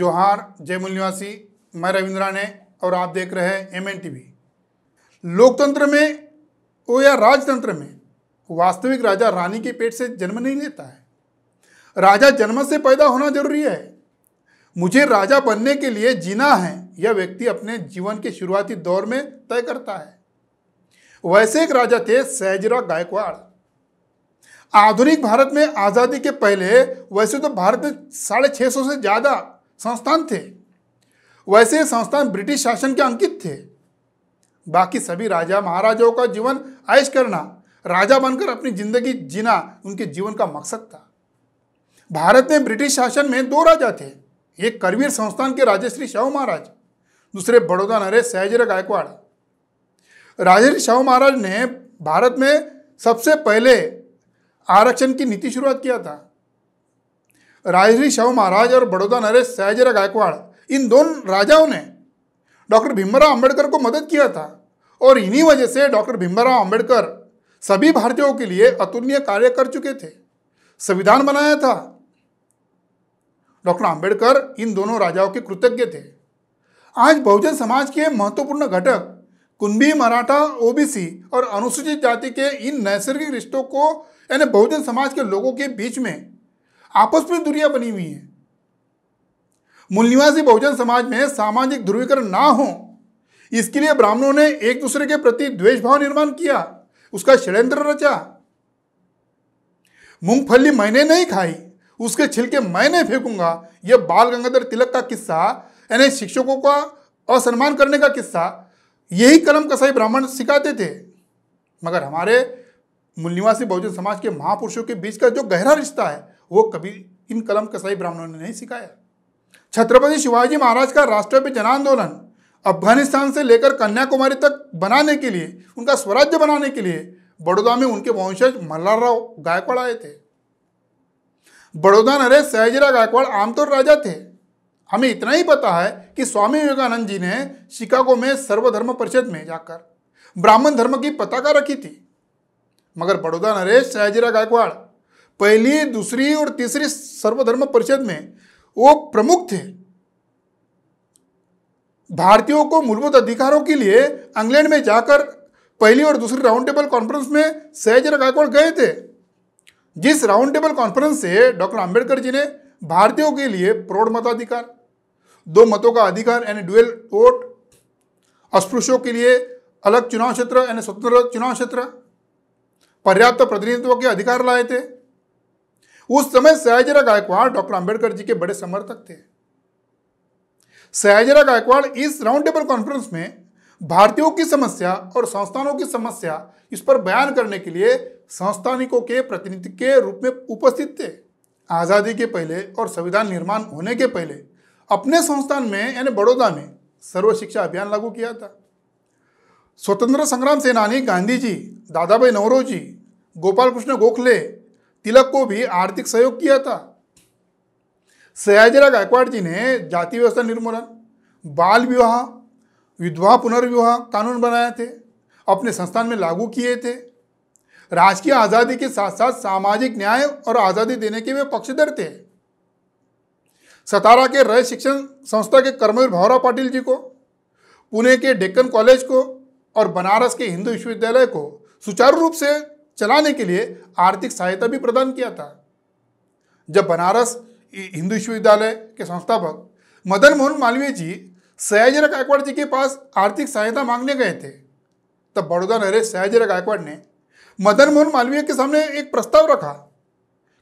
जोहार जयमूल निवासी मैं रविंद्रा ने और आप देख रहे हैं एम लोकतंत्र में वो या राजतंत्र में वास्तविक राजा रानी के पेट से जन्म नहीं लेता है राजा जन्म से पैदा होना जरूरी है मुझे राजा बनने के लिए जीना है यह व्यक्ति अपने जीवन के शुरुआती दौर में तय करता है वैसे एक राजा थे सहजरा गायकवाड़ आधुनिक भारत में आज़ादी के पहले वैसे तो भारत में साढ़े छः सौ से ज़्यादा संस्थान थे वैसे संस्थान ब्रिटिश शासन के अंकित थे बाकी सभी राजा महाराजाओं का जीवन आयश करना राजा बनकर अपनी जिंदगी जीना उनके जीवन का मकसद था भारत में ब्रिटिश शासन में दो राजा थे एक करवीर संस्थान के श्री शाहू महाराज दूसरे बड़ौदा नरेश सहजर गायकवाड़ श्री शाहू महाराज ने भारत में सबसे पहले आरक्षण की नीति शुरुआत किया था राजश्री शाहू महाराज और बड़ौदा नरेश सहजरा गायकवाड़ इन दोनों राजाओं ने डॉक्टर भीमराव अंबेडकर को मदद किया था और इन्हीं वजह से डॉक्टर भीमराव अंबेडकर सभी भारतीयों के लिए अतुलनीय कार्य कर चुके थे संविधान बनाया था डॉक्टर अंबेडकर इन दोनों राजाओं के कृतज्ञ थे आज बहुजन समाज के महत्वपूर्ण घटक कुंभी मराठा ओबीसी और अनुसूचित जाति के इन नैसर्गिक रिश्तों को यानी बहुजन समाज के लोगों के बीच में आपस में दूरियां बनी हुई हैं मूल निवासी बहुजन समाज में सामाजिक ध्रुवीकरण ना हो इसके लिए ब्राह्मणों ने एक दूसरे के प्रति द्वेष भाव निर्माण किया उसका षड्यंत्र रचा मूंगफली मैंने नहीं खाई उसके छिलके मैंने फेंकूंगा यह बाल गंगाधर तिलक का किस्सा यानी शिक्षकों का असम्मान करने का किस्सा यही कलम कसाई ब्राह्मण सिखाते थे मगर हमारे मूल निवासी बहुजन समाज के महापुरुषों के बीच का जो गहरा रिश्ता है वो कभी इन कलम कसाई ब्राह्मणों ने नहीं सिखाया छत्रपति शिवाजी महाराज का राष्ट्रव्यापी जन आंदोलन अफगानिस्तान से लेकर कन्याकुमारी तक बनाने के लिए उनका स्वराज्य बनाने के लिए बड़ौदा में उनके वंशज मल्लाराव गायकवाड़ आए थे बड़ौदा नरेश सहजरा गायकवाड़ आमतौर राजा थे हमें इतना ही पता है कि स्वामी विवेकानंद जी ने शिकागो में सर्वधर्म परिषद में जाकर ब्राह्मण धर्म की पताका रखी थी मगर बड़ौदा नरेश सहजरा गायकवाड़ पहली दूसरी और तीसरी सर्वधर्म परिषद में वो प्रमुख थे भारतीयों को मूलभूत अधिकारों के लिए इंग्लैंड में जाकर पहली और दूसरी राउंड टेबल कॉन्फ्रेंस में सहजर गायकवाड़ गए थे जिस राउंड टेबल कॉन्फ्रेंस से डॉक्टर अंबेडकर जी ने भारतीयों के लिए प्रौढ़ मताधिकार दो मतों का अधिकार यानी ड्यूएल वोट अस्पृश्यों के लिए अलग चुनाव क्षेत्र यानी स्वतंत्र चुनाव क्षेत्र पर्याप्त प्रतिनिधित्व के अधिकार लाए थे उस समय सयाजीरा गायकवाड़ डॉक्टर अंबेडकर जी के बड़े समर्थक थे सयाजीरा गायकवाड़ इस राउंड टेबल कॉन्फ्रेंस में भारतीयों की समस्या और संस्थानों की समस्या इस पर बयान करने के लिए संस्थानिकों के प्रतिनिधि के रूप में उपस्थित थे आज़ादी के पहले और संविधान निर्माण होने के पहले अपने संस्थान में यानी बड़ौदा में सर्व शिक्षा अभियान लागू किया था स्वतंत्र संग्राम सेनानी गांधी जी दादाभाई नवरोजी गोपाल कृष्ण गोखले तिलक को भी आर्थिक सहयोग किया था सयाजीराव गायकवाड़ जी ने जाति व्यवस्था निर्मूलन बाल विवाह विधवा पुनर्विवाह कानून बनाए थे अपने संस्थान में लागू किए थे राजकीय आज़ादी के साथ साथ सामाजिक न्याय और आज़ादी देने के वे पक्षधर थे सतारा के रय शिक्षण संस्था के कर्मवीर भावरा पाटिल जी को पुणे के डेक्कन कॉलेज को और बनारस के हिंदू विश्वविद्यालय को सुचारू रूप से चलाने के लिए आर्थिक सहायता भी प्रदान किया था जब बनारस हिंदू विश्वविद्यालय के संस्थापक मदन मोहन मालवीय जी सयाजीराव गायकवाड़ जी के पास आर्थिक सहायता मांगने गए थे तब बड़ौदा नरेश सयाजीराव गायकवाड़ ने मदन मोहन मालवीय के सामने एक प्रस्ताव रखा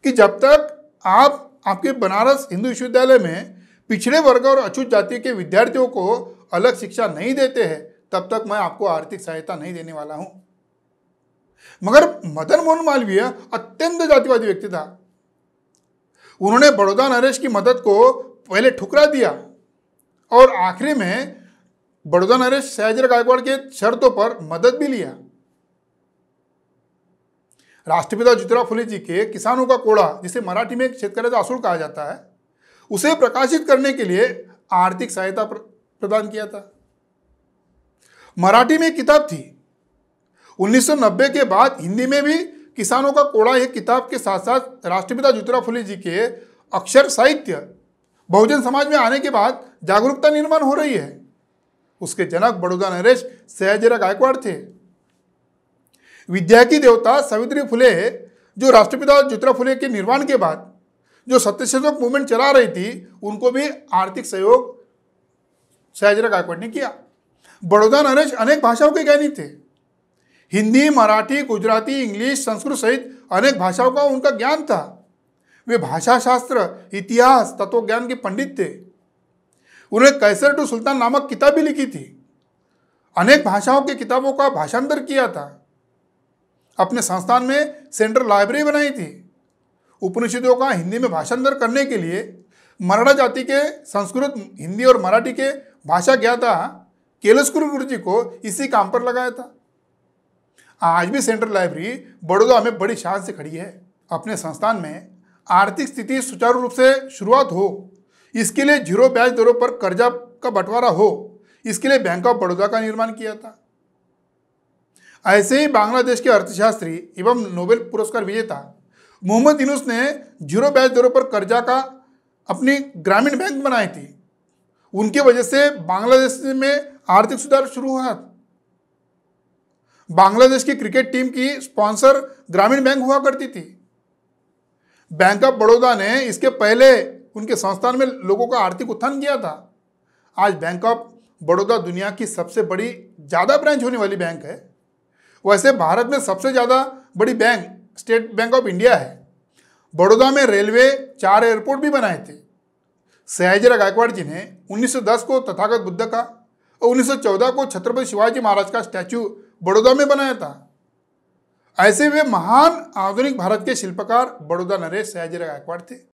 कि जब तक आप आपके बनारस हिंदू विश्वविद्यालय में पिछड़े वर्ग और अछूत जाति के विद्यार्थियों को अलग शिक्षा नहीं देते हैं तब तक मैं आपको आर्थिक सहायता नहीं देने वाला हूँ मगर मदन मोहन मालवीय अत्यंत जातिवादी व्यक्ति था उन्होंने बड़ौदा नरेश की मदद को पहले ठुकरा दिया और आखिरी में बड़ौदा नरेश सहजर गायकवाड़ के शर्तों पर मदद भी लिया राष्ट्रपिता ज्योतिराव फुले जी के किसानों का कोड़ा जिसे मराठी में शेतकऱ्याचा आसूल कहा जाता है उसे प्रकाशित करने के लिए आर्थिक सहायता प्रदान किया था मराठी में किताब थी 1990 के बाद हिंदी में भी किसानों का कोड़ा एक किताब के साथ साथ राष्ट्रपिता ज्योतिरा फुले जी के अक्षर साहित्य बहुजन समाज में आने के बाद जागरूकता निर्माण हो रही है उसके जनक बड़ौदा नरेश सयाजीरा गायकवाड़ थे विद्या की देवता सावित्री फुले जो राष्ट्रपिता ज्योतिरा फुले के निर्माण के बाद जो सत्यशोधक मूवमेंट चला रही थी उनको भी आर्थिक सहयोग सयाजीरा गायकवाड़ ने किया बड़ौदा नरेश अनेक भाषाओं के ज्ञानी थे हिंदी मराठी गुजराती इंग्लिश संस्कृत सहित अनेक भाषाओं का उनका ज्ञान था वे भाषा शास्त्र इतिहास तत्व ज्ञान के पंडित थे उन्होंने कैसर टू सुल्तान नामक किताब भी लिखी थी अनेक भाषाओं की किताबों का भाषांतर किया था अपने संस्थान में सेंट्रल लाइब्रेरी बनाई थी उपनिषदों का हिंदी में भाषांतर करने के लिए मराठा जाति के संस्कृत हिंदी और मराठी के भाषा ज्ञाता केलस्कुर गुरु जी को इसी काम पर लगाया था आज भी सेंट्रल लाइब्रेरी बड़ौदा में बड़ी शान से खड़ी है अपने संस्थान में आर्थिक स्थिति सुचारू रूप से शुरुआत हो इसके लिए जीरो ब्याज दरों पर कर्जा का बंटवारा हो इसके लिए बैंक ऑफ बड़ौदा का निर्माण किया था ऐसे ही बांग्लादेश के अर्थशास्त्री एवं नोबेल पुरस्कार विजेता मोहम्मद यूनुस ने जीरो ब्याज दरों पर कर्जा का अपनी ग्रामीण बैंक बनाई थी उनकी वजह से बांग्लादेश में आर्थिक सुधार शुरू हुआ बांग्लादेश की क्रिकेट टीम की स्पॉन्सर ग्रामीण बैंक हुआ करती थी बैंक ऑफ बड़ौदा ने इसके पहले उनके संस्थान में लोगों का आर्थिक उत्थान किया था आज बैंक ऑफ बड़ौदा दुनिया की सबसे बड़ी ज़्यादा ब्रांच होने वाली बैंक है वैसे भारत में सबसे ज़्यादा बड़ी bank State Bank of India है बड़ौदा में रेलवे चार एयरपोर्ट भी बनाए थे सयाजीरा गायकवाड़ जी ने 1910 को तथागत बुद्ध का और 1914 को छत्रपति शिवाजी महाराज का स्टैचू बड़ौदा में बनाया था ऐसे वे महान आधुनिक भारत के शिल्पकार बड़ौदा नरेश सयाजीराव गायकवाड़ थे